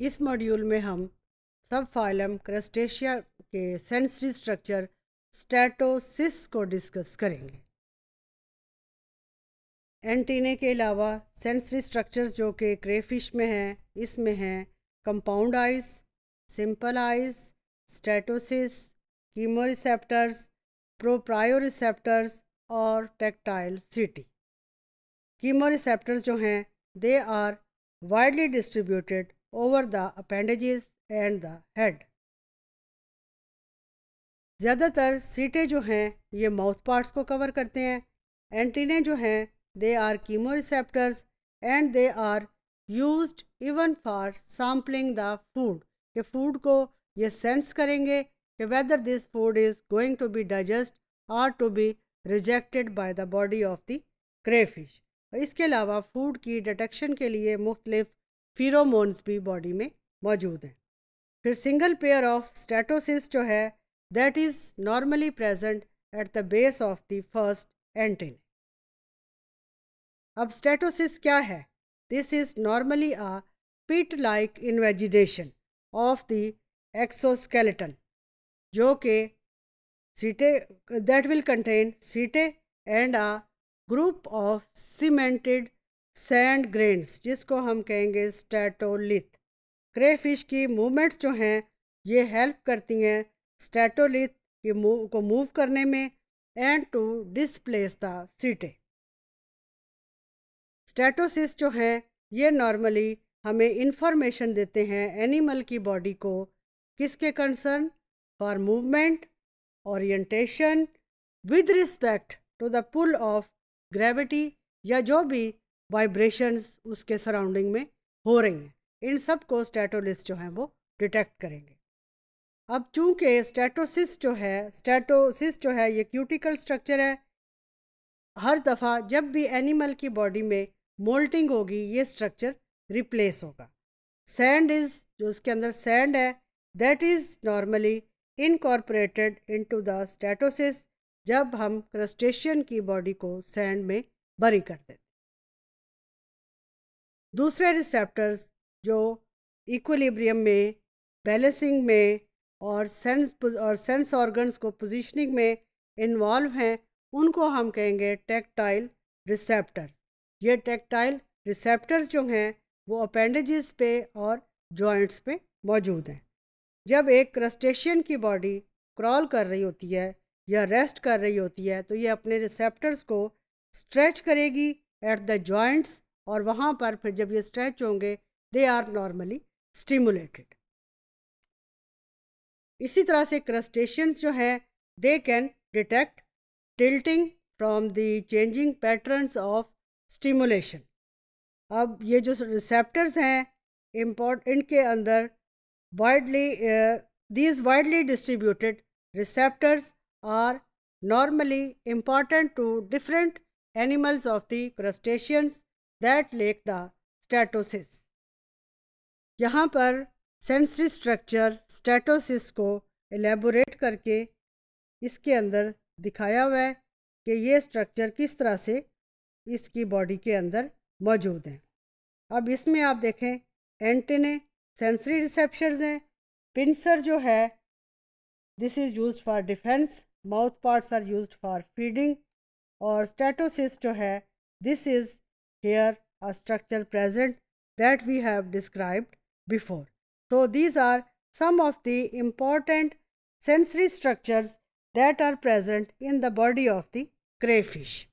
इस मॉड्यूल में हम सब फाइलम क्रस्टेशिया के सेंसरी स्ट्रक्चर स्टैटोसिस को डिस्कस करेंगे एंटीने के अलावा सेंसरी स्ट्रक्चर्स जो कि क्रेफिश में हैं इसमें हैं compound eyes simple eyes statocyst chemoreceptors proprioreceptors और टेक्टाइल सिटी कीमोरिसेप्टर्स जो हैं they are widely distributed over the appendages and the head. ज़्यादातर सीटें जो हैं ये माउथ पार्ट्स को कवर करते हैं एंटीने जो हैं they are chemoreceptors and they are use even for sampling the food कि फूड को ये सेंस करेंगे कि whether this food is going to be digest or to be rejected by the body of the crayfish इसके अलावा food की detection के लिए मुख्तलिफ़ फिरोमोन्स भी बॉडी में मौजूद हैं फिर सिंगल पेयर ऑफ स्टेटोसिस जो है that is normally present at the base of the first antenna अब स्टेटोसिस क्या है this is normally a pit like invagination of the exoskeleton जो कि setae that will contain setae and a group of cemented sand grains जिसको हम कहेंगे स्टैटोलिथ crayfish की movements जो हैं ये हेल्प करती हैं स्टैटोलिथ की मूव को मूव करने में एंड टू डिसप्लेस द सीटे स्टैटोसिस जो हैं ये नॉर्मली हमें इंफॉर्मेशन देते हैं एनिमल की बॉडी को किसके concern for movement orientation with respect to the pull of gravity या जो भी वाइब्रेशंस उसके सराउंडिंग में हो रही हैं इन सब को स्टैटोलिस जो हैं वो डिटेक्ट करेंगे अब चूंकि स्टैटोसिस जो है स्टैटोसिस जो है ये क्यूटिकल स्ट्रक्चर है हर दफ़ा जब भी एनिमल की बॉडी में मोल्टिंग होगी ये स्ट्रक्चर रिप्लेस होगा सैंड इज़ जो उसके अंदर सैंड है that is normally incorporated into the statocyst जब हम क्रस्टेशियन की बॉडी को सैंड में बरी करते दूसरे रिसेप्टर्स जो इक्विलिब्रियम में बैलेंसिंग में और सेंस और सेंस ऑर्गन्स को पोजीशनिंग में इन्वॉल्व हैं उनको हम कहेंगे टेक्टाइल रिसेप्टर्स ये टेक्टाइल रिसेप्टर्स जो हैं वो अपेंडेजेस पे और जॉइंट्स पे मौजूद हैं जब एक क्रस्टेशियन की बॉडी क्रॉल कर रही होती है या रेस्ट कर रही होती है तो ये अपने रिसेप्टर्स को स्ट्रेच करेगी एट द जॉइंट्स और वहाँ पर फिर जब ये स्ट्रेच होंगे दे आर नॉर्मली स्टिमुलेटेड इसी तरह से क्रस्टेशंस जो हैं they can detect tilting from the changing patterns of stimulation अब ये जो रिसेप्टर्स हैं इम्पोर्ट इनके अंदर widely these widely distributed receptors are normally important to different animals of the crustaceans that lack the statocyst यहाँ पर सेंसरी स्ट्रक्चर स्टैटोसिस को elaborate करके इसके अंदर दिखाया हुआ है कि ये स्ट्रक्चर किस तरह से इसकी बॉडी के अंदर मौजूद हैं अब इसमें आप देखें एंटेने सेंसरी रिसेप्शर्स हैं पिंसर जो है this is use for defence mouth parts are use for feeding और स्टैटोसिस जो है this is here a structure present that we have described before. So, these are some of the important sensory structures that are present in the body of the crayfish.